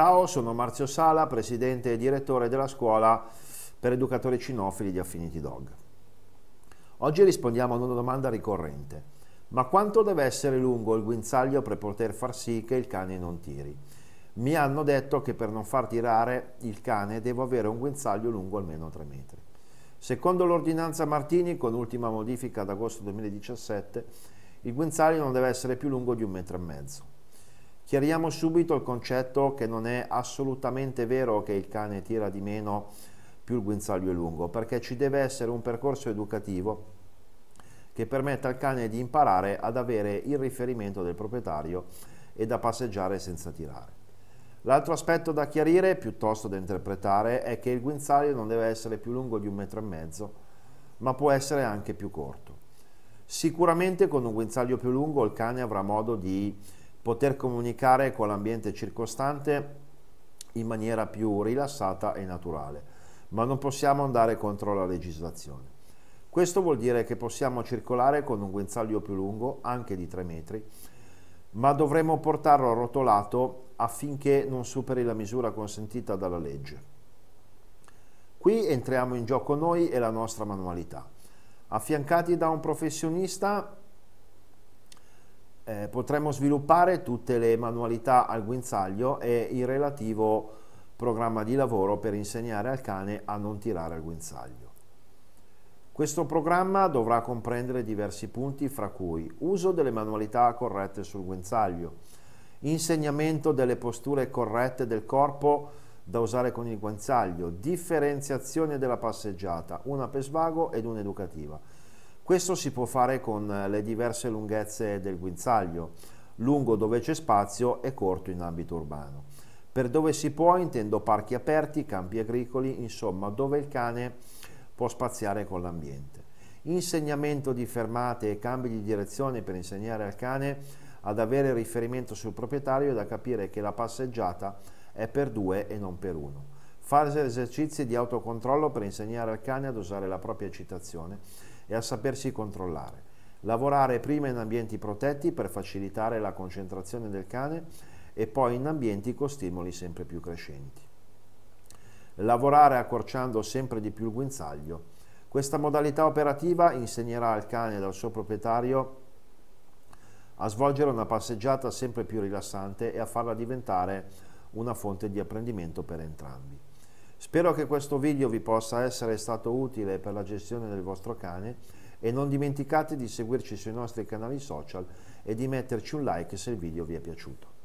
Ciao, sono Marzio Sala, presidente e direttore della scuola per educatori cinofili di Affinity Dog. Oggi rispondiamo ad una domanda ricorrente. Ma quanto deve essere lungo il guinzaglio per poter far sì che il cane non tiri? Mi hanno detto che per non far tirare il cane devo avere un guinzaglio lungo almeno 3 metri. Secondo l'ordinanza Martini, con ultima modifica ad agosto 2017, il guinzaglio non deve essere più lungo di un metro e mezzo. Chiariamo subito il concetto che non è assolutamente vero che il cane tira di meno più il guinzaglio è lungo, perché ci deve essere un percorso educativo che permetta al cane di imparare ad avere il riferimento del proprietario e da passeggiare senza tirare. L'altro aspetto da chiarire, piuttosto da interpretare, è che il guinzaglio non deve essere più lungo di un metro e mezzo, ma può essere anche più corto. Sicuramente con un guinzaglio più lungo il cane avrà modo di poter comunicare con l'ambiente circostante in maniera più rilassata e naturale, ma non possiamo andare contro la legislazione. Questo vuol dire che possiamo circolare con un guinzaglio più lungo, anche di 3 metri, ma dovremo portarlo arrotolato affinché non superi la misura consentita dalla legge. Qui entriamo in gioco noi e la nostra manualità, affiancati da un professionista eh, potremmo sviluppare tutte le manualità al guinzaglio e il relativo programma di lavoro per insegnare al cane a non tirare al guinzaglio. Questo programma dovrà comprendere diversi punti fra cui uso delle manualità corrette sul guinzaglio, insegnamento delle posture corrette del corpo da usare con il guinzaglio, differenziazione della passeggiata, una per svago ed una educativa. Questo si può fare con eh, le diverse lunghezze del guinzaglio, lungo dove c'è spazio e corto in ambito urbano. Per dove si può intendo parchi aperti, campi agricoli, insomma dove il cane può spaziare con l'ambiente. Insegnamento di fermate e cambi di direzione per insegnare al cane ad avere riferimento sul proprietario e da capire che la passeggiata è per due e non per uno. Fare esercizi di autocontrollo per insegnare al cane ad usare la propria eccitazione e a sapersi controllare. Lavorare prima in ambienti protetti per facilitare la concentrazione del cane e poi in ambienti con stimoli sempre più crescenti. Lavorare accorciando sempre di più il guinzaglio. Questa modalità operativa insegnerà al cane e al suo proprietario a svolgere una passeggiata sempre più rilassante e a farla diventare una fonte di apprendimento per entrambi. Spero che questo video vi possa essere stato utile per la gestione del vostro cane e non dimenticate di seguirci sui nostri canali social e di metterci un like se il video vi è piaciuto.